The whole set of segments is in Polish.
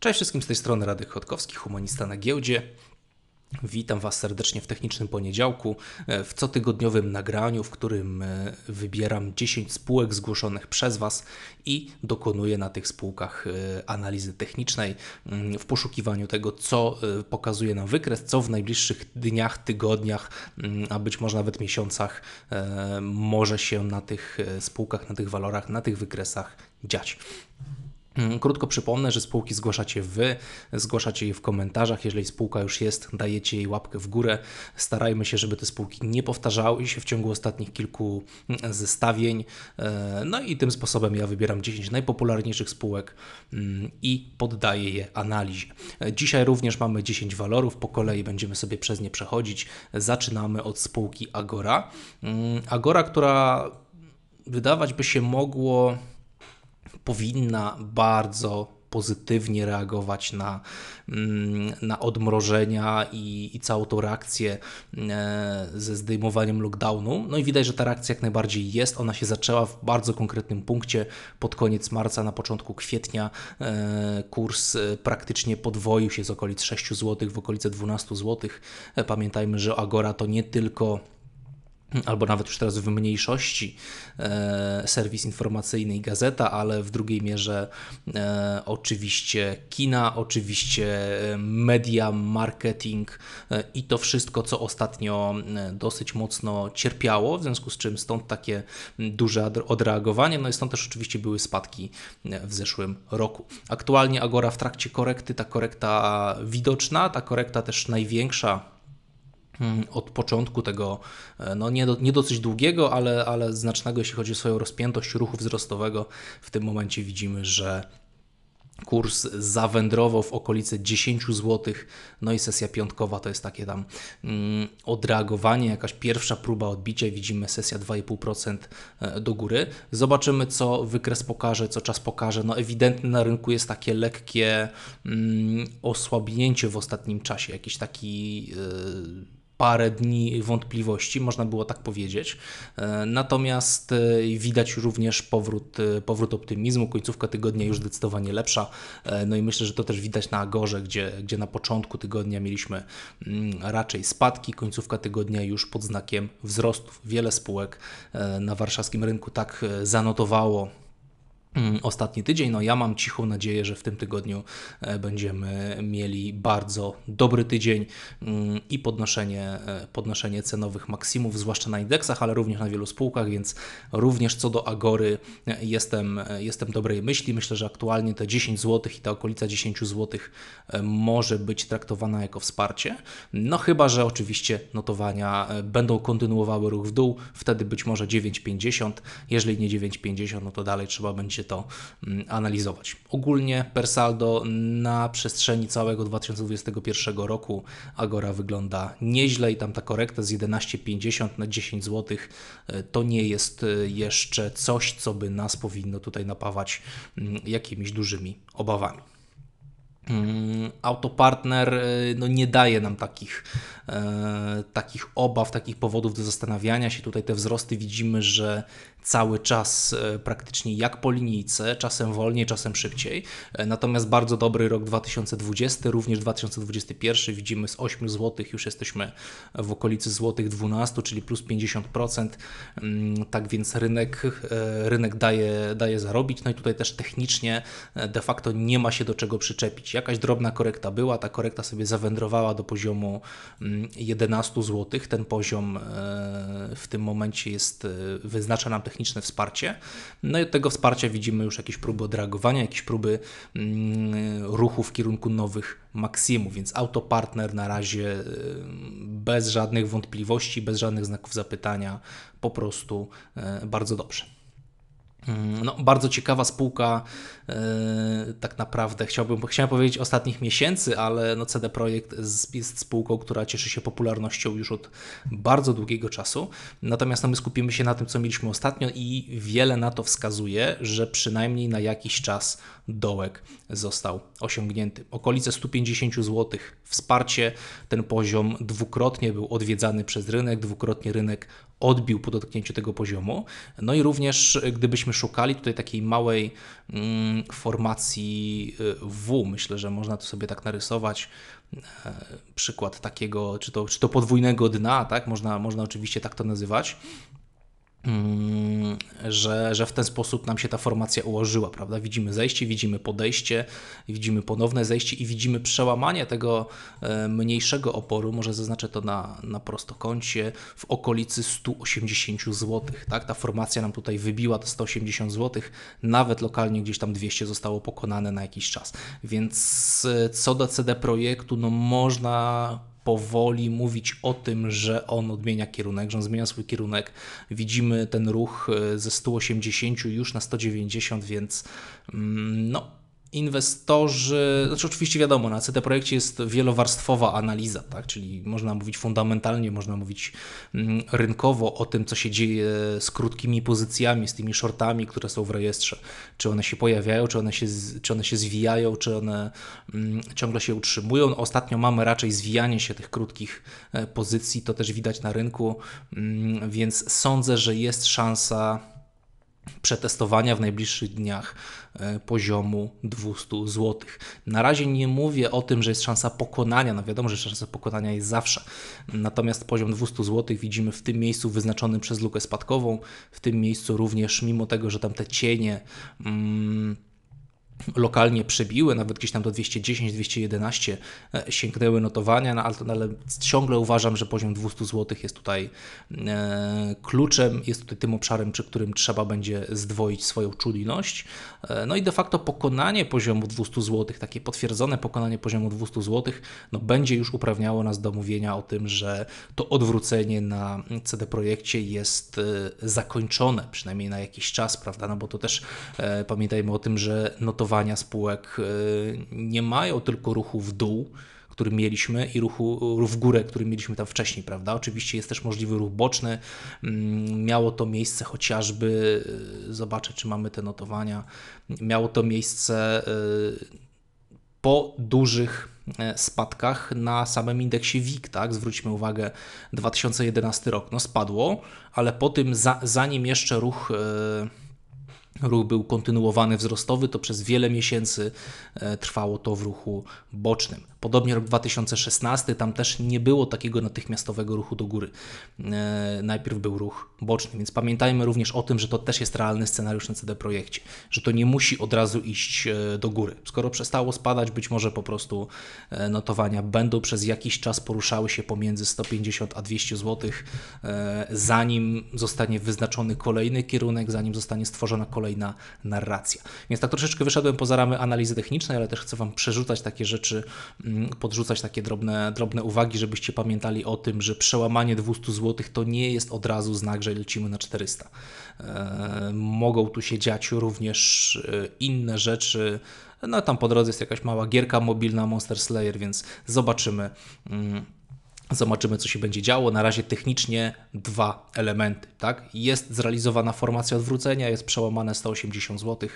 Cześć wszystkim z tej strony Radek Chodkowski, humanista na giełdzie. Witam Was serdecznie w technicznym poniedziałku, e, w cotygodniowym nagraniu, w którym e, wybieram 10 spółek zgłoszonych przez Was i dokonuję na tych spółkach e, analizy technicznej mm, w poszukiwaniu tego, co pokazuje nam wykres, co w najbliższych dniach, tygodniach, mm, a być może nawet miesiącach może się na tych spółkach, na tych walorach, na tych wykresach dziać. Mm, krótko przypomnę, że spółki zgłaszacie wy, zgłaszacie je w komentarzach. Jeżeli spółka już jest, dajecie jej łapkę w górę. Starajmy się, żeby te spółki nie powtarzały się w ciągu ostatnich kilku mm, zestawień. E, no i tym sposobem ja wybieram 10 najpopularniejszych spółek mm, i poddaję je analizie. E, dzisiaj również mamy 10 walorów, po kolei będziemy sobie przez nie przechodzić. Zaczynamy od spółki Agora. Agora, która wydawać by się mogło powinna bardzo pozytywnie reagować na, mm, na odmrożenia i, i całą tą reakcję e, ze zdejmowaniem lockdownu. No i widać, że ta reakcja jak najbardziej jest. Ona się zaczęła w bardzo konkretnym punkcie pod koniec marca, na początku kwietnia. E, kurs e, praktycznie podwoił się z okolic 6 zł w okolice 12 zł. Pamiętajmy, że Agora to nie tylko albo nawet już teraz w mniejszości e, serwis informacyjny i gazeta, ale w drugiej mierze e, oczywiście kina, oczywiście e, media, marketing i to wszystko, co ostatnio dosyć mocno cierpiało, w związku z czym stąd takie duże odreagowanie, no i stąd też oczywiście były spadki w zeszłym roku. Aktualnie Agora w trakcie korekty, ta korekta widoczna, ta korekta też największa Mm, od początku tego, e, no nie, do, nie dosyć długiego, ale, ale znacznego, jeśli chodzi o swoją rozpiętość ruchu wzrostowego, w tym momencie widzimy, że kurs zawędrował w okolice 10 zł, no i sesja piątkowa to jest takie tam mm, odreagowanie, jakaś pierwsza próba odbicia, widzimy sesja 2,5% e, do góry. Zobaczymy, co wykres pokaże, co czas pokaże. No ewidentne na rynku jest takie lekkie mm, osłabnięcie w ostatnim czasie, jakiś taki... Yy, parę dni wątpliwości, można było tak powiedzieć. E, natomiast e, widać również powrót, e, powrót optymizmu, końcówka tygodnia już zdecydowanie lepsza. No i myślę, że to też widać na Agorze, gdzie, gdzie na początku tygodnia mieliśmy mm, raczej spadki, końcówka tygodnia już pod znakiem wzrostów. Wiele spółek na warszawskim rynku tak zanotowało Mm, ostatni tydzień. No ja mam cichą nadzieję, że w tym tygodniu e, będziemy mieli bardzo dobry tydzień mm, i podnoszenie, e, podnoszenie cenowych maksimów, zwłaszcza na indeksach, ale również na wielu spółkach, więc również co do Agory e, jestem, jestem dobrej myśli. Myślę, że aktualnie te 10 zł i ta okolica 10 zł może być traktowana jako wsparcie. No chyba, że oczywiście notowania będą kontynuowały ruch w dół, wtedy być może 9,50. Jeżeli nie 9,50, no to dalej trzeba będzie to mm, analizować. Ogólnie per saldo na przestrzeni całego 2021 roku Agora wygląda nieźle i tam ta korekta z 11,50 na 10 zł e, to nie jest e, jeszcze coś, co by nas powinno tutaj napawać mm, jakimiś dużymi obawami. Mm, autopartner e, no, nie daje nam takich, e, takich obaw, takich powodów do zastanawiania się. Tutaj te wzrosty widzimy, że cały czas e, praktycznie jak po linijce, czasem wolniej, czasem szybciej. E, natomiast bardzo dobry rok 2020, również 2021 widzimy z 8 zł już jesteśmy w okolicy złotych 12, czyli plus 50%. Mm, tak więc rynek, e, rynek daje, daje zarobić. No i tutaj też technicznie de facto nie ma się do czego przyczepić. Jakaś drobna korekta była, ta korekta sobie zawędrowała do poziomu 11 mm, zł. Ten poziom w tym momencie jest, wyznacza nam techniczne wsparcie. No i od tego wsparcia widzimy już jakieś próby odreagowania, jakieś próby mm, ruchu w kierunku nowych maksimów, więc autopartner na razie y, bez żadnych wątpliwości, bez żadnych znaków zapytania, po prostu y, bardzo dobrze. Mm, no, bardzo ciekawa spółka, yy, tak naprawdę chciałbym, chciałem powiedzieć ostatnich miesięcy, ale no CD Projekt jest spółką, która cieszy się popularnością już od bardzo długiego czasu. Natomiast no, my skupimy się na tym, co mieliśmy ostatnio i wiele na to wskazuje, że przynajmniej na jakiś czas dołek został osiągnięty. Okolice 150 zł. Wsparcie ten poziom dwukrotnie był odwiedzany przez rynek, dwukrotnie rynek odbił po dotknięciu tego poziomu. No i również y, gdybyśmy szukali tutaj takiej małej mm, formacji y, W, myślę, że można to sobie tak narysować, e, przykład takiego, czy to, czy to podwójnego dna, tak? Można, można oczywiście tak to nazywać. Mm, że, że w ten sposób nam się ta formacja ułożyła, prawda? Widzimy zejście, widzimy podejście, widzimy ponowne zejście i widzimy przełamanie tego e, mniejszego oporu, może zaznaczę to na, na prostokącie, w okolicy 180 zł, tak? Ta formacja nam tutaj wybiła te 180 zł, nawet lokalnie gdzieś tam 200 zostało pokonane na jakiś czas, więc e, co do CD projektu, no można powoli mówić o tym, że on odmienia kierunek, że on zmienia swój kierunek. Widzimy ten ruch e, ze 180 już na 190, więc mm, no, inwestorzy, znaczy oczywiście wiadomo, na CT projekcie jest wielowarstwowa analiza, tak? czyli można mówić fundamentalnie, można mówić mm, rynkowo o tym, co się dzieje z krótkimi pozycjami, z tymi shortami, które są w rejestrze. Czy one się pojawiają, czy one się, czy one się zwijają, czy one mm, ciągle się utrzymują. Ostatnio mamy raczej zwijanie się tych krótkich e, pozycji, to też widać na rynku, mm, więc sądzę, że jest szansa przetestowania w najbliższych dniach e, poziomu 200 zł. Na razie nie mówię o tym, że jest szansa pokonania, no wiadomo, że szansa pokonania jest zawsze. Natomiast poziom 200 zł widzimy w tym miejscu wyznaczonym przez lukę spadkową, w tym miejscu również mimo tego, że tam te cienie mm, lokalnie przebiły, nawet gdzieś tam do 210, 211 e, sięgnęły notowania, no ale, no, ale ciągle uważam, że poziom 200 zł jest tutaj e, kluczem, jest tutaj tym obszarem, przy którym trzeba będzie zdwoić swoją czujność. E, no i de facto pokonanie poziomu 200 zł, takie potwierdzone pokonanie poziomu 200 zł, no będzie już uprawniało nas do mówienia o tym, że to odwrócenie na CD Projekcie jest e, zakończone, przynajmniej na jakiś czas, prawda, no bo to też e, pamiętajmy o tym, że notowania notowania spółek e, nie mają tylko ruchu w dół, który mieliśmy i ruchu w górę, który mieliśmy tam wcześniej, prawda? Oczywiście jest też możliwy ruch boczny. Mm, miało to miejsce chociażby, e, zobaczę czy mamy te notowania, miało to miejsce e, po dużych spadkach na samym indeksie WIG, tak? Zwróćmy uwagę, 2011 rok, no spadło, ale po tym, za, zanim jeszcze ruch ruch był kontynuowany wzrostowy, to przez wiele miesięcy e, trwało to w ruchu bocznym. Podobnie rok 2016, tam też nie było takiego natychmiastowego ruchu do góry. E, najpierw był ruch boczny, więc pamiętajmy również o tym, że to też jest realny scenariusz na CD Projekcie, że to nie musi od razu iść e, do góry. Skoro przestało spadać, być może po prostu notowania będą przez jakiś czas poruszały się pomiędzy 150 a 200 zł, zanim zostanie wyznaczony kolejny kierunek, zanim zostanie stworzona kolejna kolejna narracja. Więc tak troszeczkę wyszedłem poza ramy analizy technicznej, ale też chcę Wam przerzucać takie rzeczy, mm, podrzucać takie drobne, drobne uwagi, żebyście pamiętali o tym, że przełamanie 200 zł to nie jest od razu znak, że lecimy na 400. E, mogą tu się dziać również e, inne rzeczy. No tam po drodze jest jakaś mała gierka mobilna Monster Slayer, więc zobaczymy mm, Zobaczymy, co się będzie działo. Na razie technicznie dwa elementy. Tak? Jest zrealizowana formacja odwrócenia, jest przełamane 180 zł,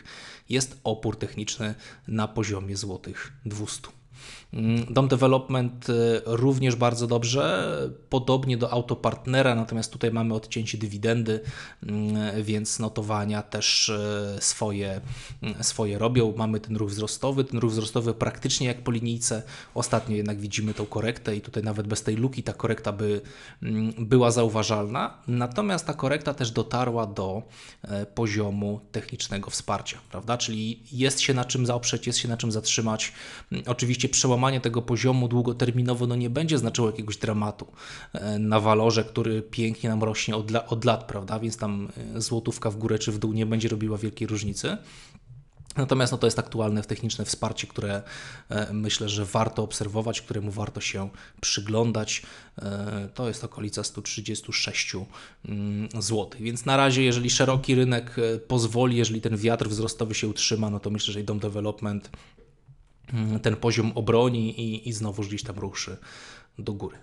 jest opór techniczny na poziomie złotych 200. Zł. Mm, dom Development y, również bardzo dobrze, podobnie do autopartnera, natomiast tutaj mamy odcięcie dywidendy, mm, więc notowania też y, swoje, mm, swoje robią. Mamy ten ruch wzrostowy, ten ruch wzrostowy praktycznie jak po linijce. Ostatnio jednak widzimy tą korektę i tutaj nawet bez tej luki ta korekta by była zauważalna. Natomiast ta korekta też dotarła do e, poziomu technicznego wsparcia, prawda? Czyli jest się na czym zaoprzeć, jest się na czym zatrzymać. Oczywiście przełamanie przełamanie tego poziomu długoterminowo no nie będzie znaczyło jakiegoś dramatu e, na walorze, który pięknie nam rośnie od, od lat, prawda? Więc tam e, złotówka w górę czy w dół nie będzie robiła wielkiej różnicy. Natomiast no, to jest aktualne techniczne wsparcie, które e, myślę, że warto obserwować, któremu warto się przyglądać. To jest okolica 136 mm, zł. Więc na razie, jeżeli szeroki rynek pozwoli, jeżeli ten wiatr wzrostowy się utrzyma, no to myślę, że dom development Mm, ten poziom obroni i, i znowu gdzieś tam ruszy do góry.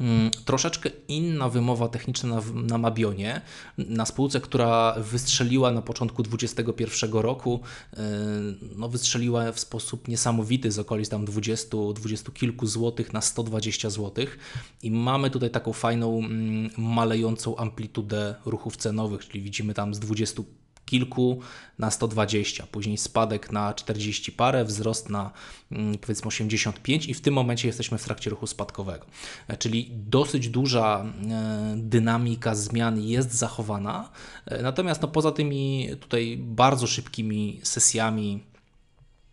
Mm, troszeczkę inna wymowa techniczna na, na, Mabionie, na spółce, która wystrzeliła na początku 2021 roku, y, no wystrzeliła w sposób niesamowity z okolic tam 20, 20 kilku złotych na 120 złotych i mamy tutaj taką fajną mm, malejącą amplitudę ruchów cenowych, czyli widzimy tam z 20 kilku na 120, później spadek na 40 parę, wzrost na mm, powiedzmy 85 i w tym momencie jesteśmy w trakcie ruchu spadkowego. E, czyli dosyć duża e, dynamika zmian jest zachowana, e, natomiast no, poza tymi tutaj bardzo szybkimi sesjami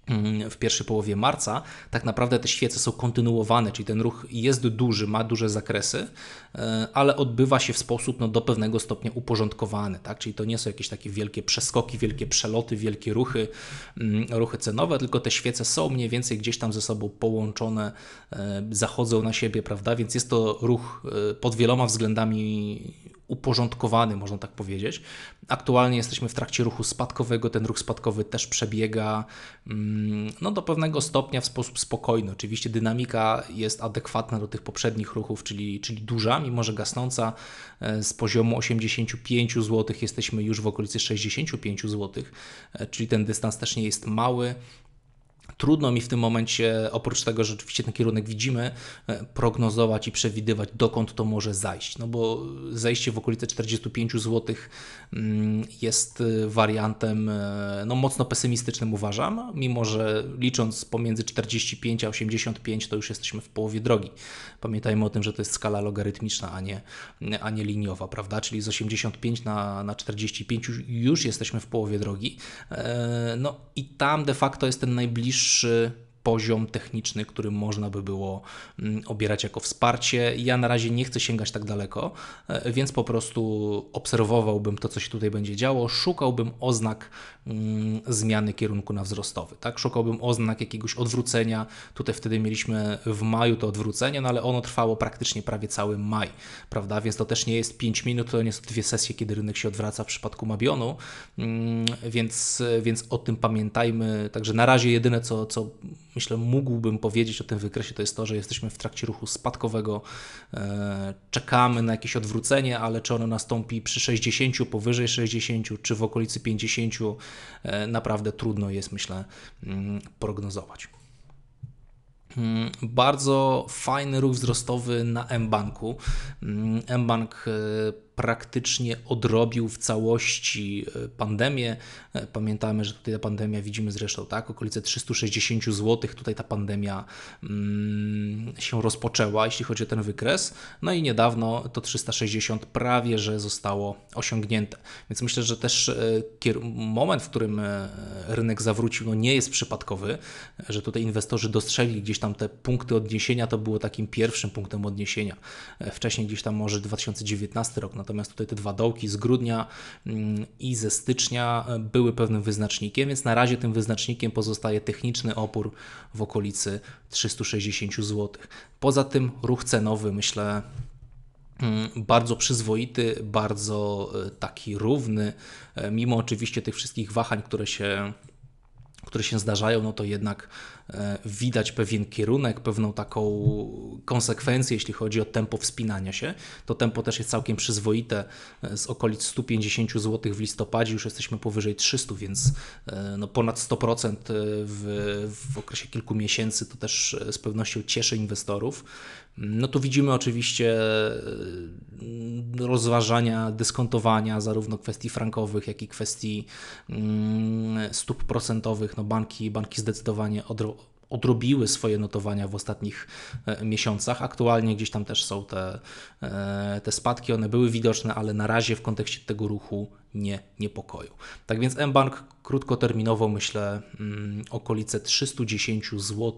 Mm, w pierwszej połowie marca, tak naprawdę te świece są kontynuowane, czyli ten ruch jest duży, ma duże zakresy, e, ale odbywa się w sposób no, do pewnego stopnia uporządkowany, tak? czyli to nie są jakieś takie wielkie przeskoki, wielkie przeloty, wielkie ruchy, mm, ruchy cenowe, tylko te świece są mniej więcej gdzieś tam ze sobą połączone, e, zachodzą na siebie, prawda, więc jest to ruch e, pod wieloma względami uporządkowany, można tak powiedzieć. Aktualnie jesteśmy w trakcie ruchu spadkowego, ten ruch spadkowy też przebiega mm, no, do pewnego stopnia w sposób spokojny. Oczywiście dynamika jest adekwatna do tych poprzednich ruchów, czyli, czyli duża, mimo że gasnąca e, z poziomu 85 zł jesteśmy już w okolicy 65 zł, e, czyli ten dystans też nie jest mały. Trudno mi w tym momencie, oprócz tego, że oczywiście ten kierunek widzimy, e, prognozować i przewidywać, dokąd to może zajść. No bo zejście w okolice 45 zł mm, jest e, wariantem e, no, mocno pesymistycznym, uważam, mimo że licząc pomiędzy 45 a 85, to już jesteśmy w połowie drogi. Pamiętajmy o tym, że to jest skala logarytmiczna, a nie, a nie liniowa, prawda? Czyli z 85 na, na 45 już jesteśmy w połowie drogi. No i tam de facto jest ten najbliższy niższy poziom techniczny, który można by było mm, obierać jako wsparcie. Ja na razie nie chcę sięgać tak daleko, e, więc po prostu obserwowałbym to, co się tutaj będzie działo, szukałbym oznak mm, zmiany kierunku na wzrostowy, tak? Szukałbym oznak jakiegoś odwrócenia. Tutaj wtedy mieliśmy w maju to odwrócenie, no ale ono trwało praktycznie prawie cały maj, prawda? Więc to też nie jest 5 minut, to nie są dwie sesje, kiedy rynek się odwraca w przypadku Mabionu, mm, więc, e, więc o tym pamiętajmy. Także na razie jedyne, co, co myślę, mógłbym powiedzieć o tym wykresie, to jest to, że jesteśmy w trakcie ruchu spadkowego, e, czekamy na jakieś odwrócenie, ale czy ono nastąpi przy 60, powyżej 60, czy w okolicy 50, e, naprawdę trudno jest, myślę, mm, prognozować. Mm, bardzo fajny ruch wzrostowy na M-Banku. Mm, M-Bank e, praktycznie odrobił w całości e, pandemię. E, pamiętamy, że tutaj ta pandemia widzimy zresztą, tak, okolice 360 zł, tutaj ta pandemia mm, się rozpoczęła, jeśli chodzi o ten wykres. No i niedawno to 360 prawie, że zostało osiągnięte. Więc myślę, że też e, moment, w którym rynek zawrócił, no nie jest przypadkowy, że tutaj inwestorzy dostrzegli gdzieś tam te punkty odniesienia, to było takim pierwszym punktem odniesienia. Wcześniej gdzieś tam może 2019 rok, no Natomiast tutaj te dwa dołki z grudnia mm, i ze stycznia e, były pewnym wyznacznikiem, więc na razie tym wyznacznikiem pozostaje techniczny opór w okolicy 360 zł. Poza tym ruch cenowy, myślę, mm, bardzo przyzwoity, bardzo e, taki równy, e, mimo oczywiście tych wszystkich wahań, które się, które się zdarzają, no to jednak E, widać pewien kierunek, pewną taką konsekwencję, jeśli chodzi o tempo wspinania się. To tempo też jest całkiem przyzwoite, e, z okolic 150 zł w listopadzie już jesteśmy powyżej 300, więc e, no ponad 100% w, w okresie kilku miesięcy to też z pewnością cieszy inwestorów. No tu widzimy oczywiście rozważania dyskontowania zarówno kwestii frankowych, jak i kwestii mm, stóp procentowych. No banki, banki zdecydowanie odrobiły swoje notowania w ostatnich e, miesiącach. Aktualnie gdzieś tam też są te, e, te spadki, one były widoczne, ale na razie w kontekście tego ruchu nie niepokoju. Tak więc mBank krótkoterminowo myślę mm, okolice 310 zł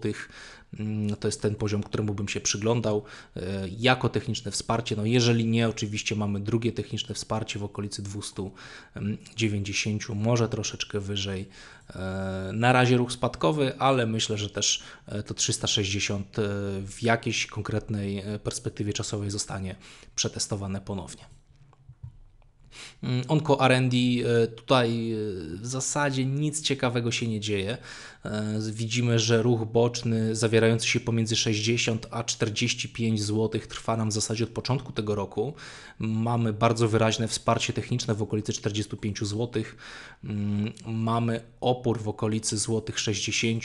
mm, to jest ten poziom, któremu bym się przyglądał e, jako techniczne wsparcie. No jeżeli nie, oczywiście mamy drugie techniczne wsparcie w okolicy 290, może troszeczkę wyżej. E, na razie ruch spadkowy, ale myślę, że też e, to 360 w jakiejś konkretnej perspektywie czasowej zostanie przetestowane ponownie. Mm, Onko R&D e, tutaj e, w zasadzie nic ciekawego się nie dzieje. E, widzimy, że ruch boczny zawierający się pomiędzy 60 a 45 zł trwa nam w zasadzie od początku tego roku. Mamy bardzo wyraźne wsparcie techniczne w okolicy 45 zł. Mm, mamy opór w okolicy złotych 60.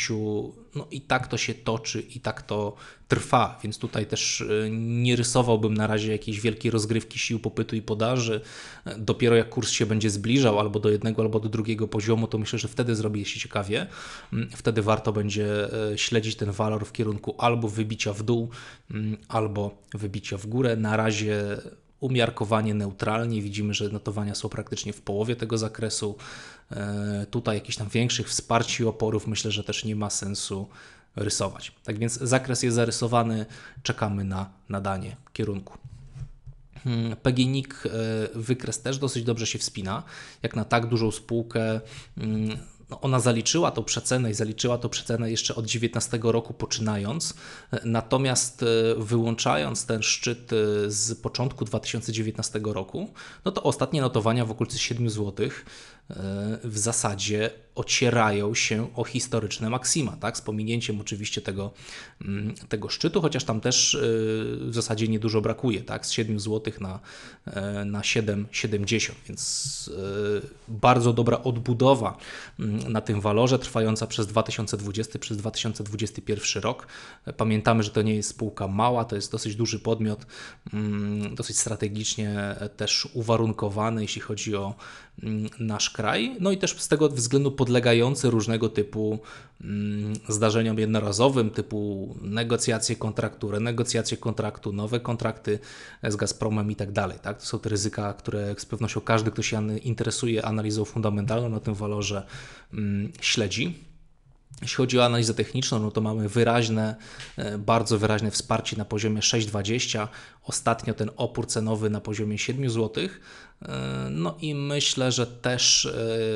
No i tak to się toczy i tak to trwa, więc tutaj też e, nie rysowałbym na razie jakiejś wielkiej rozgrywki sił popytu i podaży. E, dopiero jak kurs się będzie zbliżał albo do jednego, albo do drugiego poziomu, to myślę, że wtedy zrobi się ciekawie. Mm, wtedy warto będzie e, śledzić ten walor w kierunku albo wybicia w dół, mm, albo wybicia w górę. Na razie umiarkowanie neutralnie. Widzimy, że notowania są praktycznie w połowie tego zakresu. E, tutaj jakichś tam większych wsparci oporów myślę, że też nie ma sensu rysować. Tak więc zakres jest zarysowany, czekamy na nadanie kierunku. Hmm, PGNiG e, wykres też dosyć dobrze się wspina, jak na tak dużą spółkę hmm, no, ona zaliczyła tą przecenę i zaliczyła tą przecenę jeszcze od 19 roku poczynając, e, natomiast e, wyłączając ten szczyt e, z początku 2019 roku, no to ostatnie notowania w okolicy 7 zł E, w zasadzie ocierają się o historyczne maksima, tak? z pominięciem oczywiście tego, mm, tego szczytu, chociaż tam też e, w zasadzie niedużo brakuje, tak? z 7 zł na, e, na 7,70, więc bardzo dobra odbudowa mm, na tym walorze trwająca przez 2020, przez 2021 rok. Pamiętamy, że to nie jest spółka mała, to jest dosyć duży podmiot, mm, dosyć strategicznie też uwarunkowany, jeśli chodzi o nasz kraj, no i też z tego względu podlegający różnego typu mm, zdarzeniom jednorazowym, typu negocjacje kontraktu, renegocjacje kontraktu, nowe kontrakty z Gazpromem i tak dalej. Tak? To są te ryzyka, które z pewnością każdy, kto się interesuje analizą fundamentalną na tym walorze, mm, śledzi. Jeśli chodzi o analizę techniczną, no to mamy wyraźne, e, bardzo wyraźne wsparcie na poziomie 6,20. Ostatnio ten opór cenowy na poziomie 7 zł. E, no i myślę, że też e,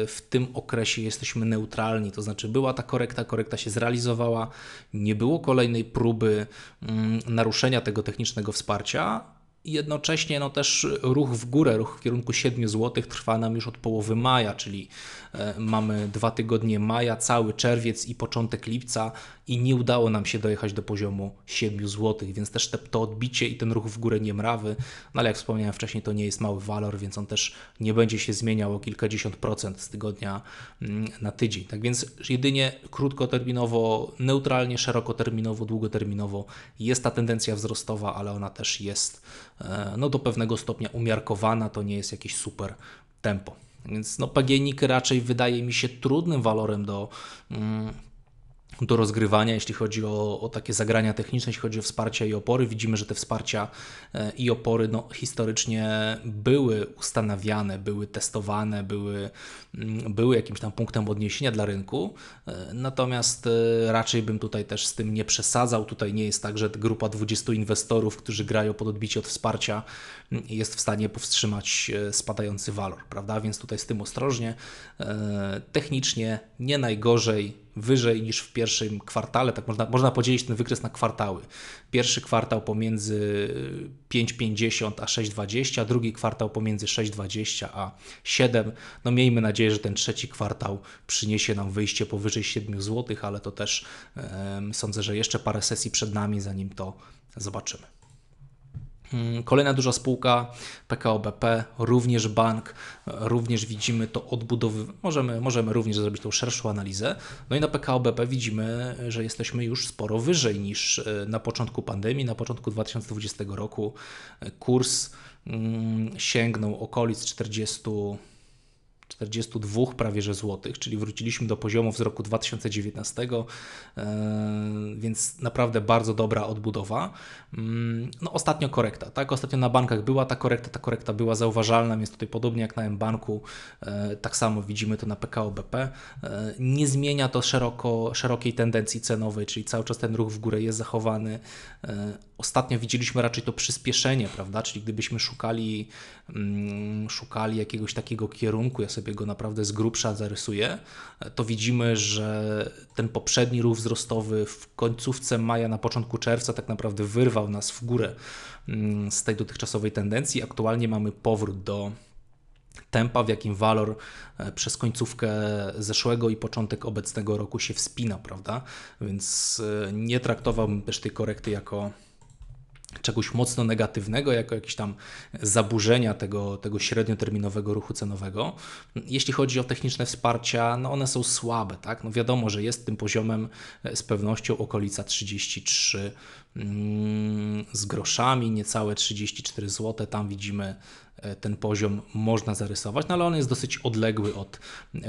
w tym okresie jesteśmy neutralni, to znaczy była ta korekta, korekta się zrealizowała, nie było kolejnej próby mm, naruszenia tego technicznego wsparcia, i jednocześnie no, też ruch w górę, ruch w kierunku 7 zł trwa nam już od połowy maja, czyli e, mamy dwa tygodnie maja, cały czerwiec i początek lipca i nie udało nam się dojechać do poziomu 7 zł, więc też te, to odbicie i ten ruch w górę nie mrawy, no ale jak wspomniałem wcześniej, to nie jest mały walor, więc on też nie będzie się zmieniał o kilkadziesiąt procent z tygodnia mm, na tydzień. Tak więc jedynie krótkoterminowo, neutralnie, szerokoterminowo, długoterminowo jest ta tendencja wzrostowa, ale ona też jest E, no do pewnego stopnia umiarkowana, to nie jest jakieś super tempo. Więc no, PGNiK raczej wydaje mi się trudnym walorem do. Mm, do rozgrywania, jeśli chodzi o, o, takie zagrania techniczne, jeśli chodzi o wsparcia i opory. Widzimy, że te wsparcia e, i opory no, historycznie były ustanawiane, były testowane, były, mm, były jakimś tam punktem odniesienia dla rynku. E, natomiast e, raczej bym tutaj też z tym nie przesadzał. Tutaj nie jest tak, że grupa 20 inwestorów, którzy grają pod odbicie od wsparcia, jest w stanie powstrzymać spadający walor, prawda? Więc tutaj z tym ostrożnie. Technicznie nie najgorzej wyżej niż w pierwszym kwartale. Tak można, można podzielić ten wykres na kwartały. Pierwszy kwartał pomiędzy 5,50 a 6,20, drugi kwartał pomiędzy 6,20 a 7. No miejmy nadzieję, że ten trzeci kwartał przyniesie nam wyjście powyżej 7 zł, ale to też um, sądzę, że jeszcze parę sesji przed nami, zanim to zobaczymy. Mm, kolejna duża spółka PKO BP, również bank, również widzimy to odbudowy. Możemy, możemy również zrobić tą szerszą analizę. No i na PKO BP widzimy, że jesteśmy już sporo wyżej niż e, na początku pandemii, na początku 2020 roku. E, kurs mm, sięgnął okolic 40 42 prawie że złotych, czyli wróciliśmy do poziomów z roku 2019, e, więc naprawdę bardzo dobra odbudowa. Mm, no ostatnio korekta, tak? Ostatnio na bankach była ta korekta, ta korekta była zauważalna, więc tutaj podobnie jak na M-Banku, e, tak samo widzimy to na PKO BP. E, nie zmienia to szeroko, szerokiej tendencji cenowej, czyli cały czas ten ruch w górę jest zachowany, ostatnio widzieliśmy raczej to przyspieszenie, prawda? Czyli gdybyśmy szukali, mm, szukali jakiegoś takiego kierunku, ja sobie go naprawdę z grubsza zarysuję, to widzimy, że ten poprzedni ruch wzrostowy w końcówce maja, na początku czerwca tak naprawdę wyrwał nas w górę mm, z tej dotychczasowej tendencji. Aktualnie mamy powrót do tempa, w jakim walor e, przez końcówkę zeszłego i początek obecnego roku się wspina, prawda? Więc e, nie traktowałbym też tej korekty jako czegoś mocno negatywnego, jako jakieś tam zaburzenia tego, tego średnioterminowego ruchu cenowego. Jeśli chodzi o techniczne wsparcia, no one są słabe, tak? No wiadomo, że jest tym poziomem e, z pewnością okolica 33 mm, z groszami, niecałe 34 zł. Tam widzimy E, ten poziom można zarysować, no ale on jest dosyć odległy od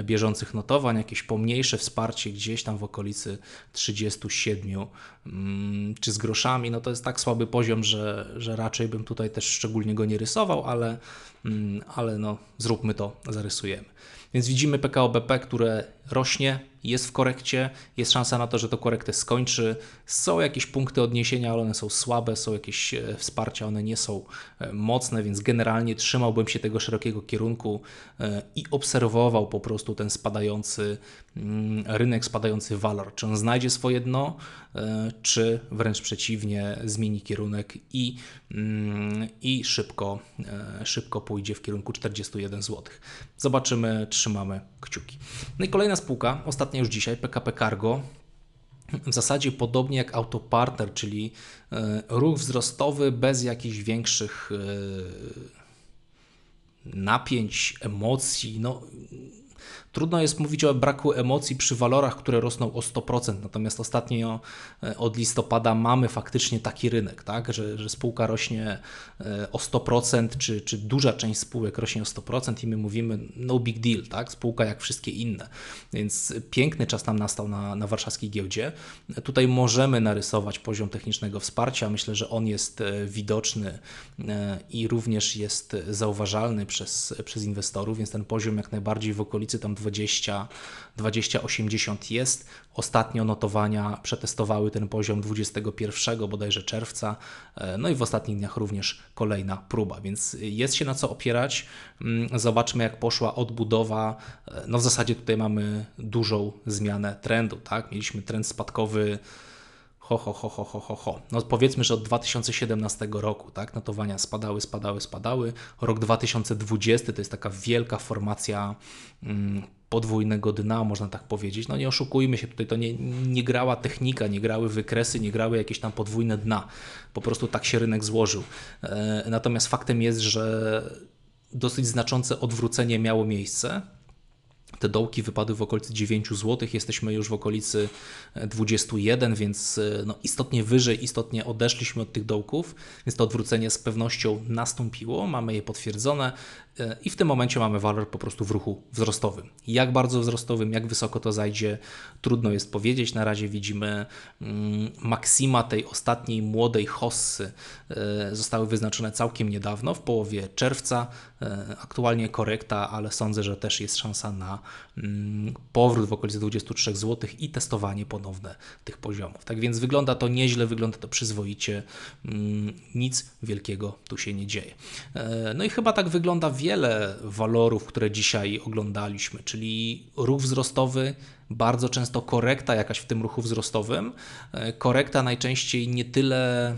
bieżących notowań, jakieś pomniejsze wsparcie gdzieś tam w okolicy 37 mm, czy z groszami, no to jest tak słaby poziom, że, że raczej bym tutaj też szczególnie go nie rysował, ale, mm, ale no zróbmy to, zarysujemy. Więc widzimy PKO BP, które rośnie, jest w korekcie, jest szansa na to, że to korektę skończy. Są jakieś punkty odniesienia, ale one są słabe, są jakieś e, wsparcia, one nie są e, mocne, więc generalnie trzymałbym się tego szerokiego kierunku e, i obserwował po prostu ten spadający mm, rynek, spadający walor. Czy on znajdzie swoje dno, czy wręcz przeciwnie, zmieni kierunek i, mm, i szybko, szybko pójdzie w kierunku 41 zł. Zobaczymy, trzymamy kciuki. No i kolejna spółka, ostatnia już dzisiaj PKP Cargo. W zasadzie podobnie jak autopartner, czyli e, ruch wzrostowy bez jakichś większych e, napięć, emocji. No, Trudno jest mówić o braku emocji przy walorach, które rosną o 100%, natomiast ostatnio e, od listopada mamy faktycznie taki rynek, tak? że, że spółka rośnie e, o 100%, czy, czy duża część spółek rośnie o 100% i my mówimy no big deal, tak? spółka jak wszystkie inne. Więc piękny czas nam nastał na, na warszawskiej giełdzie. Tutaj możemy narysować poziom technicznego wsparcia, myślę, że on jest e, widoczny i również jest zauważalny przez, przez inwestorów, więc ten poziom jak najbardziej w okolicy tam 20 20, 2080 jest. Ostatnio notowania przetestowały ten poziom 21 bodajże czerwca, e, no i w ostatnich dniach również kolejna próba, więc jest się na co opierać. Mm, zobaczmy, jak poszła odbudowa. E, no w zasadzie tutaj mamy dużą zmianę trendu, tak? Mieliśmy trend spadkowy ho, ho, ho, ho, ho, ho, ho. No powiedzmy, że od 2017 roku, tak, notowania spadały, spadały, spadały. Rok 2020 to jest taka wielka formacja mm, podwójnego dna, można tak powiedzieć. No nie oszukujmy się, tutaj to nie, nie grała technika, nie grały wykresy, nie grały jakieś tam podwójne dna. Po prostu tak się rynek złożył. E, natomiast faktem jest, że dosyć znaczące odwrócenie miało miejsce. Te dołki wypadły w okolicy 9 zł, jesteśmy już w okolicy 21, więc e, no istotnie wyżej, istotnie odeszliśmy od tych dołków, więc to odwrócenie z pewnością nastąpiło, mamy je potwierdzone. E, I w tym momencie mamy walor po prostu w ruchu wzrostowym. Jak bardzo wzrostowym, jak wysoko to zajdzie, trudno jest powiedzieć. Na razie widzimy mm, maksima tej ostatniej młodej hossy. E, zostały wyznaczone całkiem niedawno, w połowie czerwca. E, aktualnie korekta, ale sądzę, że też jest szansa na mm, powrót w okolicy 23 zł i testowanie ponowne tych poziomów. Tak więc wygląda to nieźle, wygląda to przyzwoicie. Mm, nic wielkiego tu się nie dzieje. No i chyba tak wygląda wiele wiele walorów, które dzisiaj oglądaliśmy, czyli ruch wzrostowy, bardzo często korekta jakaś w tym ruchu wzrostowym. E, korekta najczęściej nie tyle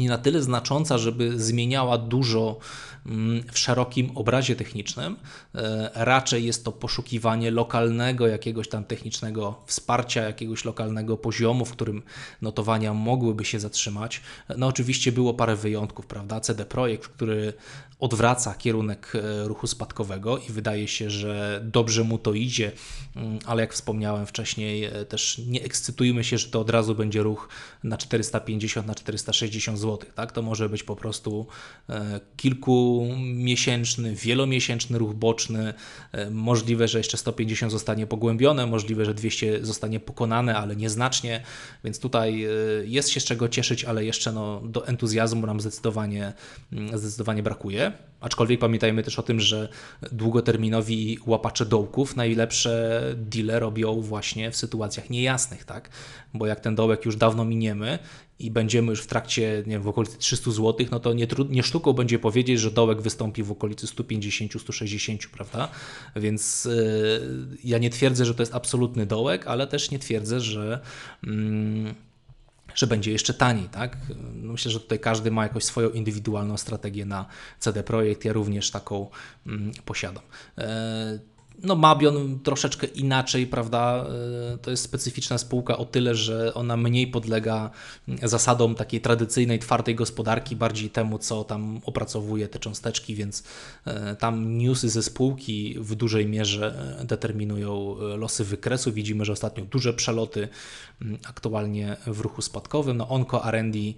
nie na tyle znacząca, żeby zmieniała dużo mm, w szerokim obrazie technicznym. E, raczej jest to poszukiwanie lokalnego jakiegoś tam technicznego wsparcia, jakiegoś lokalnego poziomu, w którym notowania mogłyby się zatrzymać. No oczywiście było parę wyjątków, prawda? CD Projekt, który odwraca kierunek e, ruchu spadkowego i wydaje się, że dobrze mu to idzie, mm, ale jak wspomniałem wcześniej, e, też nie ekscytujmy się, że to od razu będzie ruch na 450 na 460 zł tak? To może być po prostu e, kilkumiesięczny, wielomiesięczny ruch boczny. E, możliwe, że jeszcze 150 zostanie pogłębione, możliwe, że 200 zostanie pokonane, ale nieznacznie, więc tutaj e, jest się z czego cieszyć, ale jeszcze no, do entuzjazmu nam zdecydowanie, mm, zdecydowanie brakuje. Aczkolwiek pamiętajmy też o tym, że długoterminowi łapacze dołków najlepsze dealer robią właśnie w sytuacjach niejasnych, tak? Bo jak ten dołek już dawno miniemy i będziemy już w trakcie, nie wiem, w okolicy 300 zł, no to nie, nie sztuką będzie powiedzieć, że dołek wystąpi w okolicy 150-160, prawda? Więc yy, ja nie twierdzę, że to jest absolutny dołek, ale też nie twierdzę, że. Yy, że będzie jeszcze taniej, tak? No, myślę, że tutaj każdy ma jakąś swoją indywidualną strategię na CD Projekt, ja również taką mm, posiadam. E, no Mabion troszeczkę inaczej, prawda? E, to jest specyficzna spółka o tyle, że ona mniej podlega zasadom takiej tradycyjnej, twardej gospodarki, bardziej temu, co tam opracowuje te cząsteczki, więc e, tam newsy ze spółki w dużej mierze e, determinują losy wykresu. Widzimy, że ostatnio duże przeloty mm, aktualnie w ruchu spadkowym. No Onco Arendi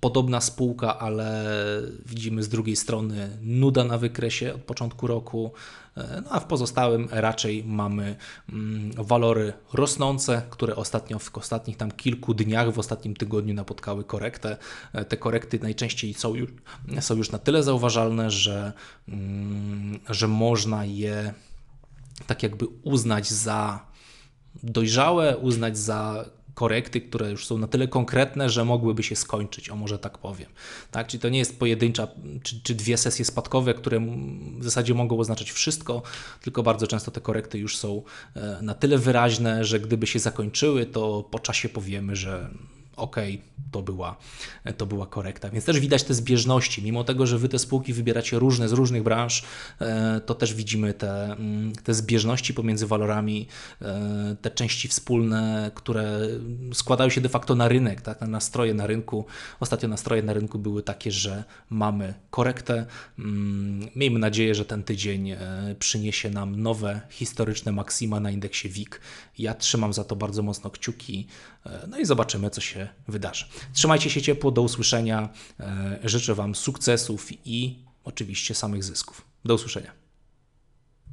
podobna spółka, ale widzimy z drugiej strony nuda na wykresie od początku roku. E, no a w pozostałym raczej mamy mm, walory rosnące, które ostatnio w ostatnich tam kilku dniach, w ostatnim tygodniu napotkały korektę. E, te korekty najczęściej są już, są już na tyle zauważalne, że, mm, że można je tak jakby uznać za dojrzałe, uznać za korekty, które już są na tyle konkretne, że mogłyby się skończyć, o może tak powiem. Tak? Czyli to nie jest pojedyncza czy, czy dwie sesje spadkowe, które w zasadzie mogą oznaczać wszystko, tylko bardzo często te korekty już są e, na tyle wyraźne, że gdyby się zakończyły, to po czasie powiemy, że ok, to była, to była korekta. Więc też widać te zbieżności. Mimo tego, że wy te spółki wybieracie różne z różnych branż, e, to też widzimy te, mm, te zbieżności pomiędzy walorami, e, te części wspólne, które składają się de facto na rynek, tak? na nastroje na rynku. Ostatnio nastroje na rynku były takie, że mamy korektę. Mm, miejmy nadzieję, że ten tydzień e, przyniesie nam nowe historyczne maksima na indeksie WIG. Ja trzymam za to bardzo mocno kciuki. No i zobaczymy, co się wydarzy. Trzymajcie się ciepło, do usłyszenia. E, życzę Wam sukcesów i oczywiście samych zysków. Do usłyszenia.